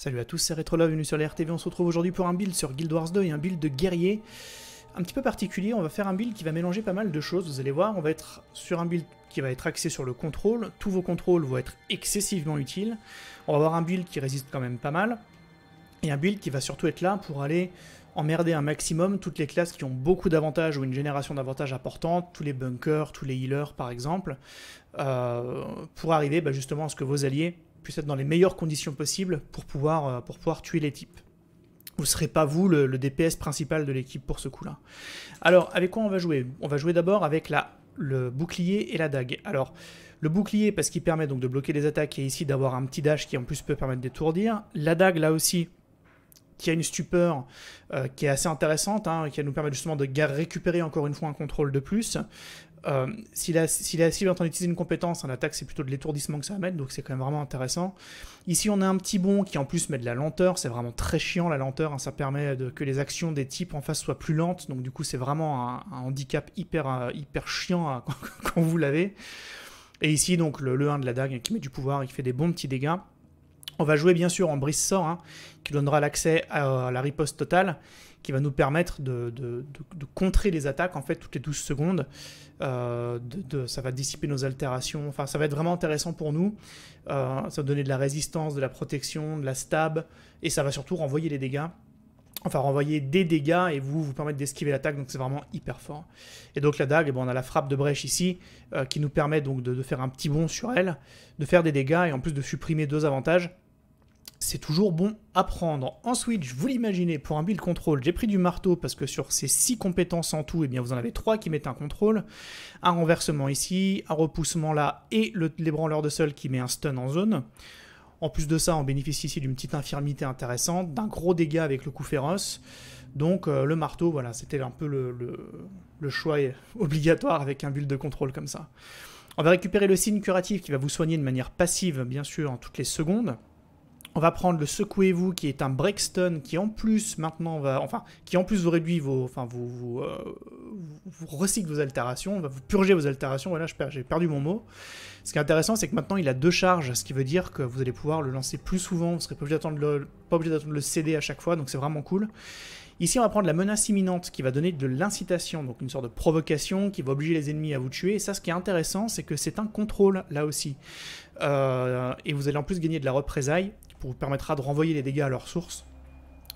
Salut à tous, c'est Retrolove, venu sur l'RTV. On se retrouve aujourd'hui pour un build sur Guild Wars 2 un build de guerrier. Un petit peu particulier, on va faire un build qui va mélanger pas mal de choses, vous allez voir. On va être sur un build qui va être axé sur le contrôle. Tous vos contrôles vont être excessivement utiles. On va avoir un build qui résiste quand même pas mal. Et un build qui va surtout être là pour aller emmerder un maximum toutes les classes qui ont beaucoup d'avantages ou une génération d'avantages importantes, tous les bunkers, tous les healers par exemple, euh, pour arriver bah, justement à ce que vos alliés puisse être dans les meilleures conditions possibles pour pouvoir, euh, pour pouvoir tuer les types. Vous ne serez pas vous le, DPS principal de l'équipe pour ce coup-là. Alors, avec quoi on va jouer On va jouer d'abord avec la, le bouclier et la dague. Alors, le bouclier parce qu'il permet donc de bloquer les attaques et ici d'avoir un petit dash qui en plus peut permettre d'étourdir. La dague là aussi qui a une stupeur euh, qui est assez intéressante, hein, qui va nous permet justement de récupérer encore une fois un contrôle de plus. Euh, si, la, si la cible est en train d'utiliser une compétence en attaque, c'est plutôt de l'étourdissement que ça va mettre, donc c'est quand même vraiment intéressant. Ici, on a un petit bond qui en plus met de la lenteur, c'est vraiment très chiant la lenteur, hein, ça permet que les actions des types en face soient plus lentes, donc du coup c'est vraiment un, handicap hyper, euh, hyper chiant hein, quand vous l'avez. Et ici, donc le, 1 de la dague qui met du pouvoir et qui fait des bons petits dégâts. On va jouer bien sûr en brise sort, hein, qui donnera l'accès à la riposte totale qui va nous permettre de, contrer les attaques en fait toutes les 12 secondes. Euh, ça va dissiper nos altérations. Enfin, ça va être vraiment intéressant pour nous. Euh, ça va donner de la résistance, de la protection, de la stab, et ça va surtout renvoyer les dégâts enfin renvoyer des dégâts et vous vous permettre d'esquiver l'attaque, donc c'est vraiment hyper fort. Et donc la dague, eh ben, on a la frappe de brèche ici, euh, qui nous permet donc de, faire un petit bond sur elle, de faire des dégâts et en plus de supprimer deux avantages c'est toujours bon à prendre. En switch, vous l'imaginez, pour un build contrôle, j'ai pris du marteau parce que sur ces 6 compétences en tout, eh bien, vous en avez 3 qui mettent un contrôle. Un renversement ici, un repoussement là et l'ébranleur de sol qui met un stun en zone. En plus de ça, on bénéficie ici d'une petite infirmité intéressante, d'un gros dégât avec le coup féroce. Donc euh, le marteau, voilà, c'était un peu le, le, choix obligatoire avec un build de contrôle comme ça. On va récupérer le signe curatif qui va vous soigner de manière passive, bien sûr, en toutes les secondes. On va prendre le Secouez-vous qui est un breakstone qui en plus maintenant va, enfin, qui en plus vous réduit vos, enfin, vous, euh, recycle vos altérations, vous purger vos altérations. Voilà, j'ai perdu mon mot. Ce qui est intéressant, c'est que maintenant il a deux charges, ce qui veut dire que vous allez pouvoir le lancer plus souvent. Vous ne serez pas obligé d'attendre le, pas le CD à chaque fois, donc c'est vraiment cool. Ici, on va prendre la menace imminente qui va donner de l'incitation, donc une sorte de provocation qui va obliger les ennemis à vous tuer. Et ça, ce qui est intéressant, c'est que c'est un contrôle là aussi. Euh, et vous allez en plus gagner de la représailles vous permettra de renvoyer les dégâts à leur source.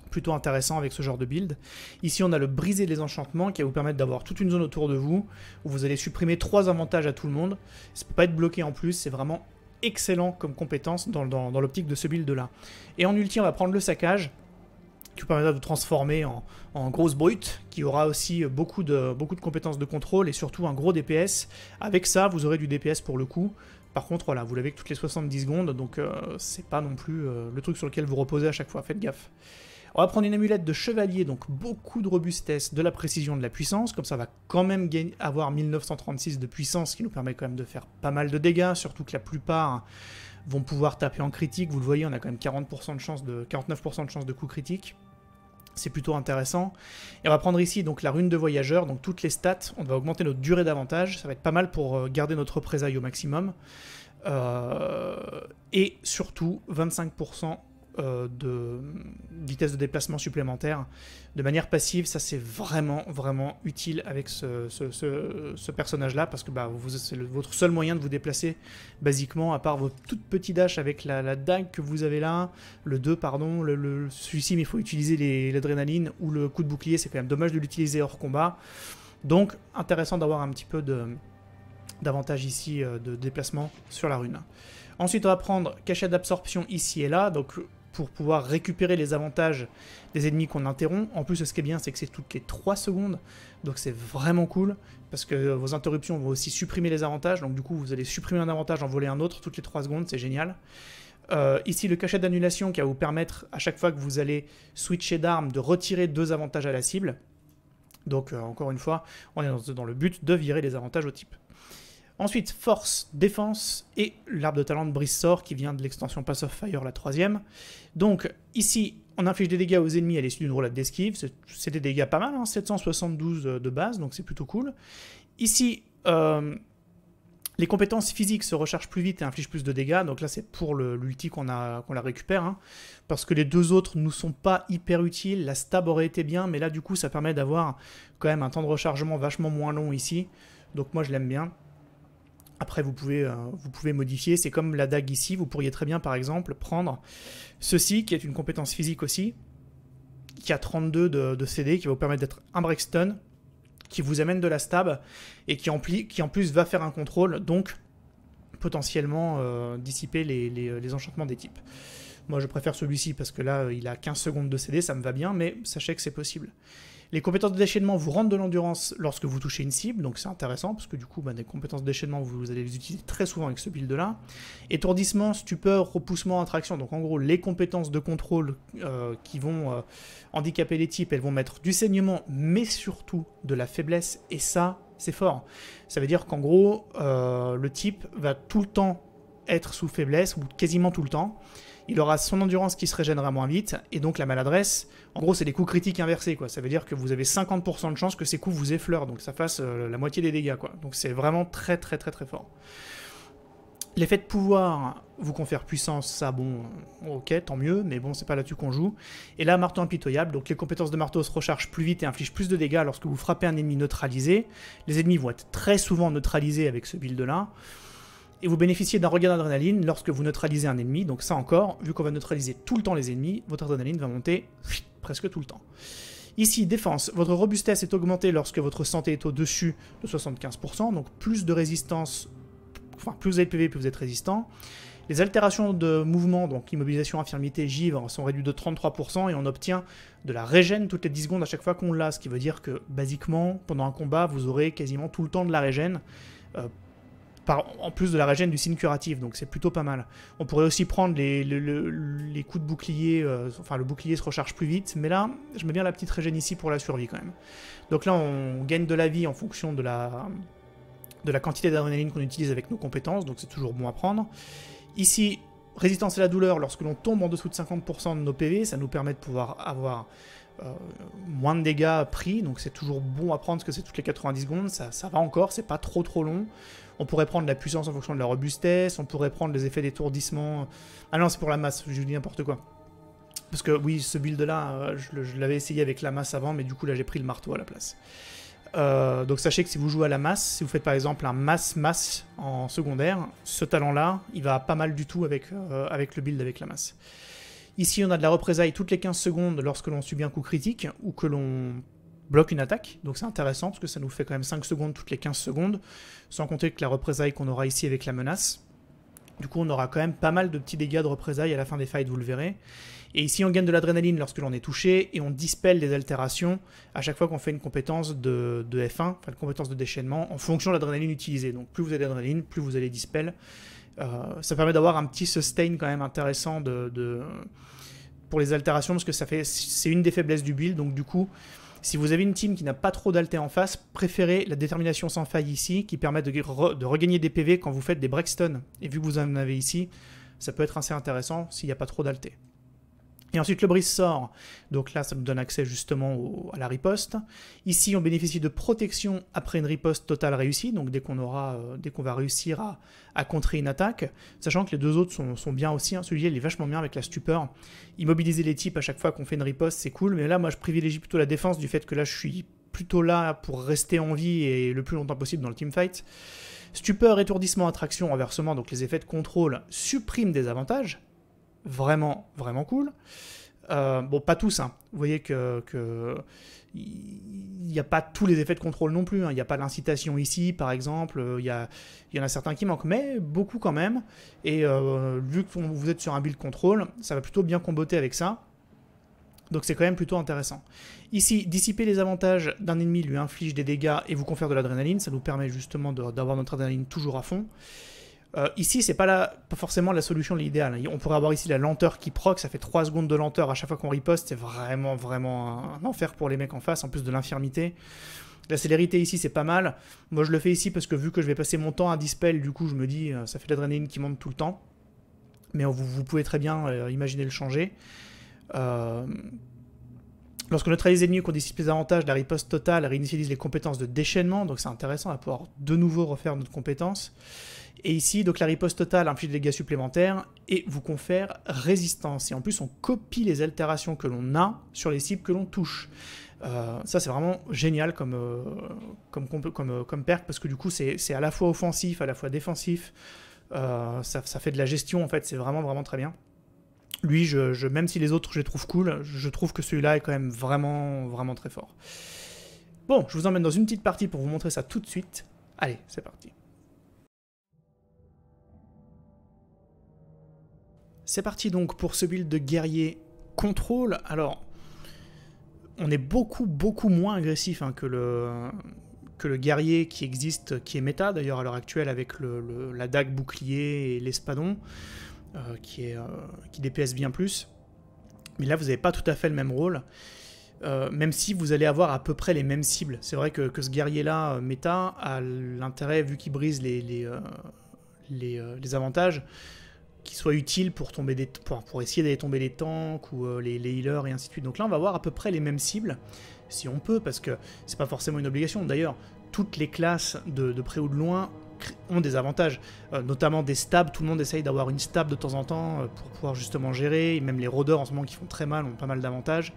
Plutôt intéressant avec ce genre de build. Ici, on a le briser des enchantements qui va vous permettre d'avoir toute une zone autour de vous où vous allez supprimer trois avantages à tout le monde. Ça peut pas être bloqué en plus, c'est vraiment excellent comme compétence dans, dans l'optique de ce build là. Et en ulti, on va prendre le saccage qui vous permettra de transformer en, grosse brute, qui aura aussi beaucoup de, beaucoup de compétences de contrôle et surtout un gros DPS. Avec ça, vous aurez du DPS pour le coup. Par contre, voilà, vous l'avez que toutes les 70 secondes, donc euh, c'est pas non plus euh, le truc sur lequel vous reposez à chaque fois, faites gaffe. On va prendre une amulette de chevalier, donc beaucoup de robustesse, de la précision, de la puissance, comme ça va quand même avoir 1936 de puissance, qui nous permet quand même de faire pas mal de dégâts, surtout que la plupart hein, vont pouvoir taper en critique, vous le voyez, on a quand même 40% de de, 49% de chance de coup critique. C'est plutôt intéressant. Et on va prendre ici donc la rune de voyageurs, donc toutes les stats. On va augmenter notre durée d'avantage. Ça va être pas mal pour euh, garder notre présaille au maximum. Euh, et surtout 25% euh, de vitesse de déplacement supplémentaire de manière passive. Ça, c'est vraiment, vraiment utile avec ce, ce, ce, personnage-là parce que bah, c'est votre seul moyen de vous déplacer, basiquement, à part vos toutes petits dash avec la, dague que vous avez là, le 2, pardon, le, le celui-ci, mais il faut utiliser l'adrénaline ou le coup de bouclier. C'est quand même dommage de l'utiliser hors combat. Donc, intéressant d'avoir un petit peu de d'avantage ici euh, de déplacement sur la rune. Ensuite, on va prendre cachet d'absorption ici et là. Donc, pour pouvoir récupérer les avantages des ennemis qu'on interrompt. En plus, ce qui est bien, c'est que c'est toutes les 3 secondes, donc c'est vraiment cool, parce que vos interruptions vont aussi supprimer les avantages, donc du coup, vous allez supprimer un avantage, en voler un autre toutes les 3 secondes, c'est génial. Euh, ici, le cachet d'annulation qui va vous permettre, à chaque fois que vous allez switcher d'arme, de retirer deux avantages à la cible. Donc, euh, encore une fois, on est dans le but de virer les avantages au type. Ensuite, force, défense et l'arbre de talent de Brissor qui vient de l'extension Pass of Fire, la troisième. Donc ici, on inflige des dégâts aux ennemis à l'issue d'une roulade d'esquive. C'est des dégâts pas mal, 772 hein, euh, de base, donc c'est plutôt cool. Ici, euh, les compétences physiques se rechargent plus vite et infligent plus de dégâts. Donc là, c'est pour l'ulti qu'on la récupère. Hein, parce que les deux autres ne sont pas hyper utiles. La stab aurait été bien, mais là, du coup, ça permet d'avoir quand même un temps de rechargement vachement moins long ici. Donc moi, je l'aime bien. Après, vous pouvez, euh, vous pouvez modifier. C'est comme la dague ici. Vous pourriez très bien, par exemple, prendre ceci, qui est une compétence physique aussi, qui a 32 de, de CD, qui va vous permettre d'être un breakstone, qui vous amène de la stab, et qui en, plus va faire un contrôle, donc potentiellement euh, dissiper les enchantements des types. Moi, je préfère celui-ci parce que là, il a 15 secondes de CD, ça me va bien, mais sachez que c'est possible. Les compétences de déchaînement vous rendent de l'endurance lorsque vous touchez une cible, donc c'est intéressant parce que du coup, ben, des compétences de déchaînement, vous allez les utiliser très souvent avec ce build-là. Étourdissement, stupeur, repoussement, attraction, donc en gros, les compétences de contrôle euh, qui vont euh, handicaper les types, elles vont mettre du saignement, mais surtout de la faiblesse, et ça, c'est fort. Ça veut dire qu'en gros, euh, le type va tout le temps être sous faiblesse, ou quasiment tout le temps. Il aura son endurance qui se régénérera moins vite, et donc la maladresse, en gros c'est des coups critiques inversés, quoi. Ça veut dire que vous avez 50% de chance que ces coups vous effleurent, donc ça fasse euh, la moitié des dégâts, quoi. Donc c'est vraiment très très très très fort. L'effet de pouvoir vous confère puissance, ça bon, ok, tant mieux, mais bon, c'est pas là-dessus qu'on joue. Et là, marteau impitoyable, donc les compétences de marteau se rechargent plus vite et infligent plus de dégâts lorsque vous frappez un ennemi neutralisé. Les ennemis vont être très souvent neutralisés avec ce build-là et vous bénéficiez d'un regain d'adrénaline lorsque vous neutralisez un ennemi. Donc ça encore, vu qu'on va neutraliser tout le temps les ennemis, votre adrénaline va monter presque tout le temps. Ici, défense, votre robustesse est augmentée lorsque votre santé est au-dessus de 75%, donc plus de résistance, enfin plus vous de PV, plus vous êtes résistant. Les altérations de mouvement, donc immobilisation, infirmité, givre, sont réduites de 33% et on obtient de la régène toutes les 10 secondes à chaque fois qu'on l'a, ce qui veut dire que, basiquement, pendant un combat, vous aurez quasiment tout le temps de la régène euh, en plus de la régène du signe curatif, donc c'est plutôt pas mal. On pourrait aussi prendre les, coups de bouclier, euh, enfin le bouclier se recharge plus vite, mais là, je mets bien la petite régène ici pour la survie quand même. Donc là, on gagne de la vie en fonction de la, quantité d'adrénaline qu'on utilise avec nos compétences, donc c'est toujours bon à prendre. Ici, résistance à la douleur, lorsque l'on tombe en dessous de 50% de nos PV, ça nous permet de pouvoir avoir euh, moins de dégâts pris, donc c'est toujours bon à prendre ce que c'est toutes les 90 secondes, ça, ça va encore, c'est pas trop trop long. On pourrait prendre la puissance en fonction de la robustesse, on pourrait prendre les effets d'étourdissement. Ah non, c'est pour la masse, je dis n'importe quoi. Parce que oui, ce build-là, euh, je, l'avais essayé avec la masse avant, mais du coup là j'ai pris le marteau à la place. Euh, donc sachez que si vous jouez à la masse, si vous faites par exemple un masse-masse en secondaire, ce talent-là, il va pas mal du tout avec, euh, avec le build avec la masse. Ici, on a de la représailles toutes les 15 secondes lorsque l'on subit un coup critique ou que l'on bloque une attaque, donc c'est intéressant parce que ça nous fait quand même 5 secondes toutes les 15 secondes, sans compter que la représaille qu'on aura ici avec la menace. Du coup, on aura quand même pas mal de petits dégâts de représailles à la fin des fights, vous le verrez. Et ici, on gagne de l'adrénaline lorsque l'on est touché et on dispelle des altérations à chaque fois qu'on fait une compétence de, F1, enfin une compétence de déchaînement, en fonction de l'adrénaline utilisée. Donc, plus vous avez d'adrénaline, plus vous allez dispel. Euh, ça permet d'avoir un petit sustain quand même intéressant de, pour les altérations parce que ça fait c'est une des faiblesses du build. Donc, du coup, si vous avez une team qui n'a pas trop d'alté en face, préférez la détermination sans faille ici, qui permet de, regagner des PV quand vous faites des breakstones. Et vu que vous en avez ici, ça peut être assez intéressant s'il n'y a pas trop d'alté. Et ensuite, le brise sort. Donc là, ça nous donne accès justement à la riposte. Ici, on bénéficie de protection après une riposte totale réussie. Donc dès qu'on aura, euh, dès qu'on va réussir à, contrer une attaque, sachant que les deux autres sont, bien aussi. Hein. Celui-là, il est vachement bien avec la stupeur. Immobiliser les types à chaque fois qu'on fait une riposte, c'est cool. Mais là, moi, je privilégie plutôt la défense du fait que là, je suis plutôt là pour rester en vie et le plus longtemps possible dans le teamfight. Stupeur, étourdissement, attraction, renversement, donc les effets de contrôle suppriment des avantages, vraiment, vraiment cool. Euh, bon, pas tous, hein. vous voyez que... il n'y a pas tous les effets de contrôle non plus. Hein. Il n'y a pas l'incitation ici, par exemple. Euh, il y, en a certains qui manquent, mais beaucoup quand même. Et euh, vu que vous êtes sur un build contrôle, ça va plutôt bien comboter avec ça. Donc c'est quand même plutôt intéressant. Ici, dissiper les avantages d'un ennemi lui inflige des dégâts et vous confère de l'adrénaline. Ça nous permet justement d'avoir notre adrénaline toujours à fond. Euh, ici, c'est pas, forcément la solution l'idéal. Hein. On pourrait avoir ici la lenteur qui proc, ça fait 3 secondes de lenteur à chaque fois qu'on riposte, c'est vraiment, vraiment un, enfer pour les mecs en face, en plus de l'infirmité. La célérité ici, c'est pas mal. Moi, je le fais ici parce que vu que je vais passer mon temps à dispel, du coup, je me dis, euh, ça fait l'adrénaline qui monte tout le temps. Mais vous, pouvez très bien euh, imaginer le changer. Euh, Lorsque notre ennemis qu'on des avantages, la riposte totale réinitialise les compétences de déchaînement, donc c'est intéressant, à pouvoir de nouveau refaire notre compétence. Et ici, donc la riposte totale inflige des dégâts supplémentaires et vous confère résistance. Et en plus, on copie les altérations que l'on a sur les cibles que l'on touche. Euh, ça, c'est vraiment génial comme, euh, comme, euh, parce que du coup, c'est à la fois offensif, à la fois défensif. ça, ça, fait de la gestion en fait, c'est vraiment, vraiment très bien lui, je, même si les autres je les trouve cool, je trouve que celui-là est quand même vraiment, vraiment très fort. Bon, je vous emmène dans une petite partie pour vous montrer ça tout de suite. Allez, c'est parti. C'est parti donc pour ce build de guerrier contrôle. Alors, on est beaucoup, beaucoup moins agressif hein, que, le, guerrier qui existe, qui est méta d'ailleurs à l'heure actuelle avec la dague bouclier et l'espadon. Euh, qui, est, euh, qui DPS bien plus. Mais là, vous n'avez pas tout à fait le même rôle. Euh, même si vous allez avoir à peu près les mêmes cibles. C'est vrai que, ce guerrier-là, méta, a l'intérêt, vu qu'il brise les, les, les, avantages, qu'il soit utile pour, tomber des, pour, pour essayer d'aller tomber les tanks ou les, healers et ainsi de suite. Donc là, on va avoir à peu près les mêmes cibles, si on peut, parce que c'est pas forcément une obligation. D'ailleurs, toutes les classes de, de près ou de loin ont des avantages, euh, notamment des stabs. Tout le monde essaye d'avoir une stab de temps en temps euh, pour pouvoir justement gérer. même les rôdeurs en ce moment qui font très mal ont pas mal d'avantages.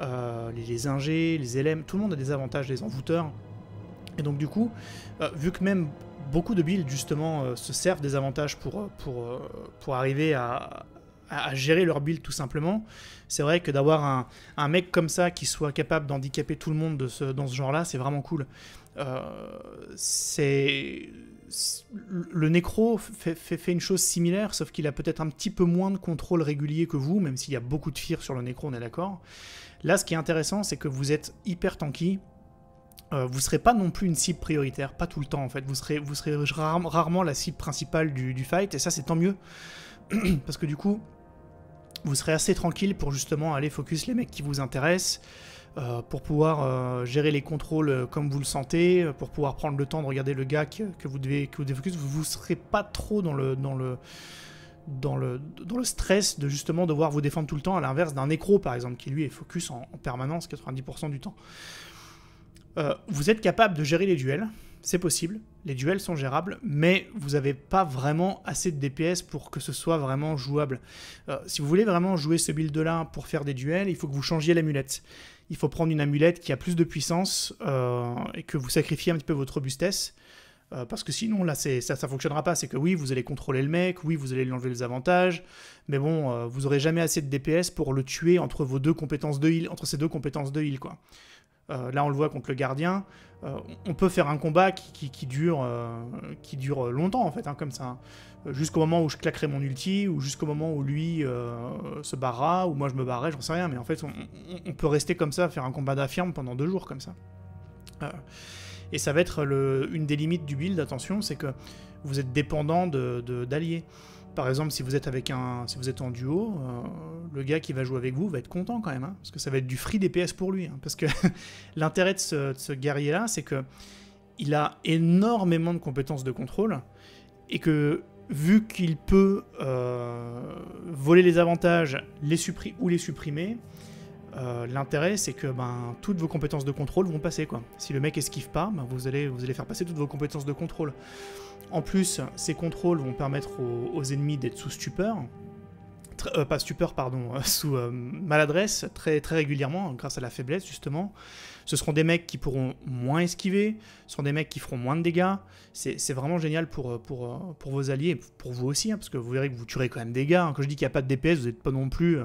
Euh, les, les ingés, les élèmes, tout le monde a des avantages, les envoûteurs. Et donc du coup, vu que même beaucoup de builds justement se servent des avantages pour, pour, pour arriver à, gérer leur build tout simplement. C'est vrai que d'avoir un, mec comme ça qui soit capable d'handicaper tout le monde de dans ce genre-là, c'est vraiment cool. Euh, c'est le nécro fait, une chose similaire, sauf qu'il a peut-être un petit peu moins de contrôle régulier que vous, même s'il y a beaucoup de fear sur le nécro, on est d'accord. Là, ce qui est intéressant, c'est que vous êtes hyper tanky. Euh, vous serez pas non plus une cible prioritaire, pas tout le temps en fait. Vous serez, vous serez rarement la cible principale du, du fight, et ça c'est tant mieux. Parce que du coup, vous serez assez tranquille pour justement aller focus les mecs qui vous intéressent. Euh, pour pouvoir euh, gérer les contrôles euh, comme vous le sentez, pour pouvoir prendre le temps de regarder le gars que, vous devez que vous vous ne serez pas trop dans le dans le dans le, dans le stress de justement devoir vous défendre tout le temps, à l'inverse d'un écro par exemple, qui lui est focus en, permanence 90% du temps. vous êtes capable de gérer les duels, c'est possible, les duels sont gérables, mais vous n'avez pas vraiment assez de DPS pour que ce soit vraiment jouable. Euh, si vous voulez vraiment jouer ce build-là pour faire des duels, il faut que vous changiez l'amulette. Il faut prendre une amulette qui a plus de puissance euh, et que vous sacrifiez un petit peu votre robustesse. Euh, parce que sinon, là, ça ne fonctionnera pas. C'est que oui, vous allez contrôler le mec, oui, vous allez lui enlever les avantages, mais bon, vous n'aurez jamais assez de DPS pour le tuer entre vos deux compétences de entre ces deux compétences de heal, quoi. Euh, là, on le voit contre le gardien. Euh, on peut faire un combat qui, euh, dure, longtemps, en fait, hein, comme ça. Hein. Jusqu'au moment où je claquerai mon ulti, ou jusqu'au moment où lui se barra, ou moi je me je j'en sais rien. Mais en fait, on, peut rester comme ça, faire un combat d'affirme pendant deux jours, comme ça. et ça va être une des limites du build, attention, c'est que vous êtes dépendant d'alliés. Par exemple, si vous êtes avec un, si vous êtes en duo, euh, le gars qui va jouer avec vous va être content quand même, hein, parce que ça va être du free DPS pour lui. Hein, parce que l'intérêt de ce, guerrier-là, c'est que il a énormément de compétences de contrôle et que vu qu'il peut euh, voler les avantages, les ou les supprimer, euh, l'intérêt, c'est que ben, toutes vos compétences de contrôle vont passer. Quoi. Si le mec esquive pas, ben, vous, allez, vous allez faire passer toutes vos compétences de contrôle. En plus, ces contrôles vont permettre aux ennemis d'être sous stupeur, euh, pas stupeur, pardon, euh, sous euh, maladresse très, très régulièrement, grâce à la faiblesse justement. Ce seront des mecs qui pourront moins esquiver, ce seront des mecs qui feront moins de dégâts. C'est vraiment génial pour, pour, pour vos alliés, pour vous aussi, hein, parce que vous verrez que vous tuerez quand même des gars. Hein. Quand je dis qu'il n'y a pas de DPS, vous n'êtes pas non plus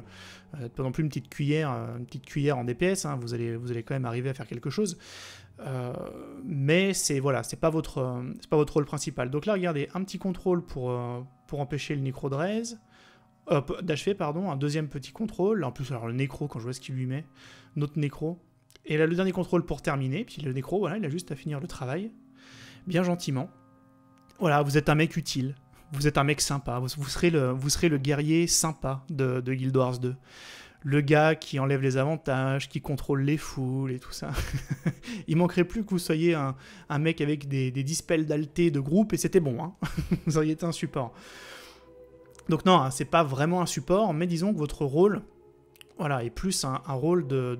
non plus une petite cuillère, une petite cuillère en DPS. Hein. vous allez vous allez quand même arriver à faire quelque chose. mais c'est voilà, c'est pas votre c'est pas votre rôle principal. Donc là, regardez, un petit contrôle pour pour empêcher le Raze. Euh, d'achever pardon, un deuxième petit contrôle. En plus, alors le nécro, quand je vois ce qu'il lui met, notre nécro. Et là, le dernier contrôle pour terminer. Puis le nécro, voilà, il a juste à finir le travail, bien gentiment. Voilà, vous êtes un mec utile. Vous êtes un mec sympa. Vous, vous serez, le, vous serez le guerrier sympa de, Guild Wars 2 le gars qui enlève les avantages, qui contrôle les foules et tout ça. Il manquerait plus que vous soyez un, mec avec des, dispels d'alté de groupe et c'était bon. Hein vous auriez été un support. Donc non, hein, c'est pas vraiment un support, mais disons que votre rôle, voilà, est plus un, rôle de,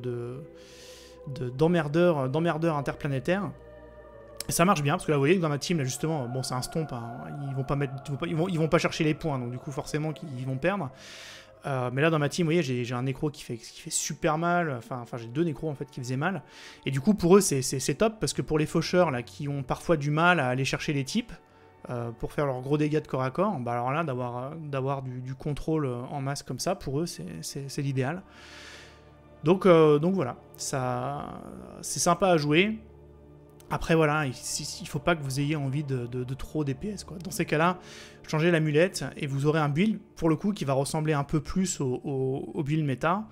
d'emmerdeur, euh, de, interplanétaire. Et ça marche bien, parce que là, vous voyez que dans ma team, là, justement, bon, c'est un stomp, hein, ils, vont pas mettre, ils, vont, ils vont pas chercher les points, donc du coup, forcément, qu'ils vont perdre. Euh, mais là, dans ma team, vous voyez, j'ai un nécro qui fait, qui fait super mal. Enfin, enfin j'ai deux nécros, en fait, qui faisaient mal. Et du coup, pour eux, c'est top, parce que pour les faucheurs, là, qui ont parfois du mal à aller chercher les types, euh, pour faire leurs gros dégâts de corps à corps, bah, alors là, euh, d'avoir du, du, contrôle euh, en masse comme ça, pour eux, c'est l'idéal. Donc, donc voilà, c'est sympa à jouer. Après voilà, il, ne faut pas que vous ayez envie de, trop DPS. quoi. Dans ces cas-là, changez l'amulette et vous aurez un build pour le coup qui va ressembler un peu plus au, build méta.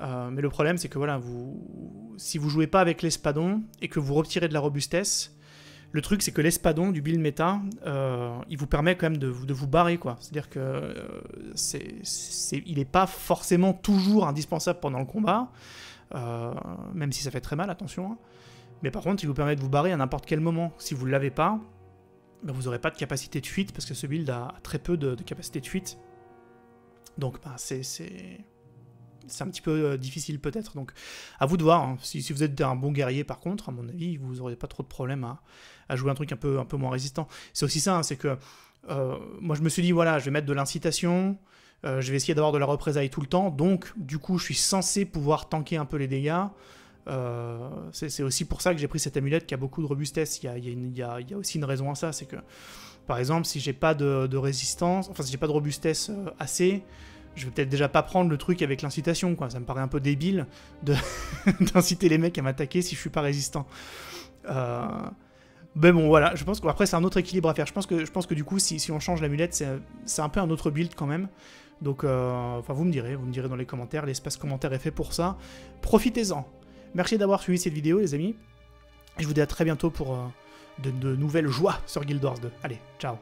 mais le problème c'est que voilà, vous si vous jouez pas avec l'espadon et que vous retirez de la robustesse, le truc, c'est que l'espadon du build méta, euh, il vous permet quand même de, de vous barrer, quoi. C'est-à-dire que euh, c'est, il n'est pas forcément toujours indispensable pendant le combat, euh, même si ça fait très mal, attention. Hein. Mais par contre, il vous permet de vous barrer à n'importe quel moment. Si vous ne l'avez pas, ben, vous n'aurez pas de capacité de fuite, parce que ce build a très peu de, capacité de fuite. Donc, ben, c'est c'est un petit peu euh, difficile peut-être. Donc à vous de voir. Hein. Si, vous êtes un bon guerrier par contre, à mon avis, vous n'aurez pas trop de problèmes à, jouer un truc un peu, un peu moins résistant. C'est aussi ça, hein, c'est que euh, moi je me suis dit voilà, je vais mettre de l'incitation, euh, je vais essayer d'avoir de la représailles tout le temps, donc du coup je suis censé pouvoir tanker un peu les dégâts. c'est aussi pour ça que j'ai pris cette amulette qui a beaucoup de robustesse. Il y a, aussi une raison à ça, c'est que par exemple si j'ai pas de, de, résistance, enfin si j'ai pas de robustesse assez, je vais peut-être déjà pas prendre le truc avec l'incitation, quoi. Ça me paraît un peu débile d'inciter les mecs à m'attaquer si je suis pas résistant. Euh, mais bon, voilà, je pense qu'après, c'est un autre équilibre à faire. Je pense que, je pense que du coup, si, si on change l'amulette, c'est un peu un autre build quand même. Donc, euh, enfin, vous me direz, vous me direz dans les commentaires, l'espace commentaire est fait pour ça. Profitez-en. Merci d'avoir suivi cette vidéo, les amis. je vous dis à très bientôt pour euh, de, de nouvelles joies sur Guild Wars 2. Allez, ciao